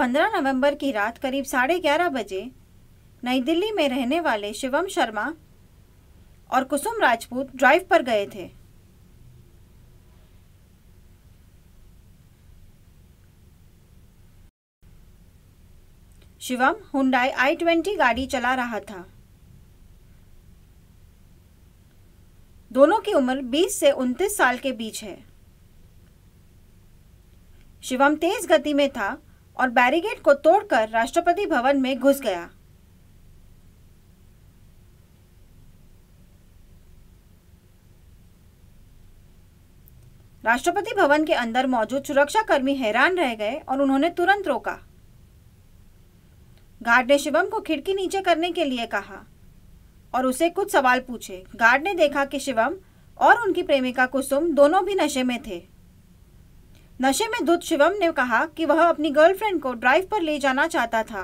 15 नवंबर की रात करीब साढ़े ग्यारह बजे नई दिल्ली में रहने वाले शिवम शर्मा और कुसुम राजपूत ड्राइव पर गए थे शिवम हुंडाई आई ट्वेंटी गाड़ी चला रहा था दोनों की उम्र 20 से 29 साल के बीच है शिवम तेज गति में था और बैरिगेट को तोड़कर राष्ट्रपति भवन में घुस गया राष्ट्रपति भवन के अंदर मौजूद सुरक्षाकर्मी हैरान रह गए और उन्होंने तुरंत रोका गार्ड ने शिवम को खिड़की नीचे करने के लिए कहा और उसे कुछ सवाल पूछे गार्ड ने देखा कि शिवम और उनकी प्रेमिका कुसुम दोनों भी नशे में थे नशे में धुत शिवम ने कहा कि वह अपनी गर्लफ्रेंड को ड्राइव पर ले जाना चाहता था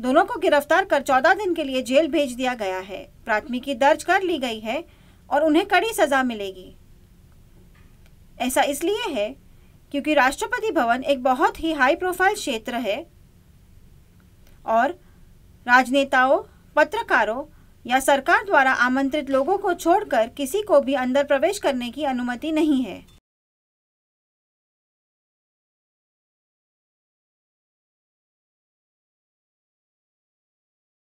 दोनों को गिरफ्तार कर चौदह दिन के लिए जेल भेज दिया गया है प्राथमिकी दर्ज कर ली गई है और उन्हें कड़ी सजा मिलेगी ऐसा इसलिए है क्योंकि राष्ट्रपति भवन एक बहुत ही हाई प्रोफाइल क्षेत्र है और राजनेताओं पत्रकारों या सरकार द्वारा आमंत्रित लोगों को छोड़कर किसी को भी अंदर प्रवेश करने की अनुमति नहीं है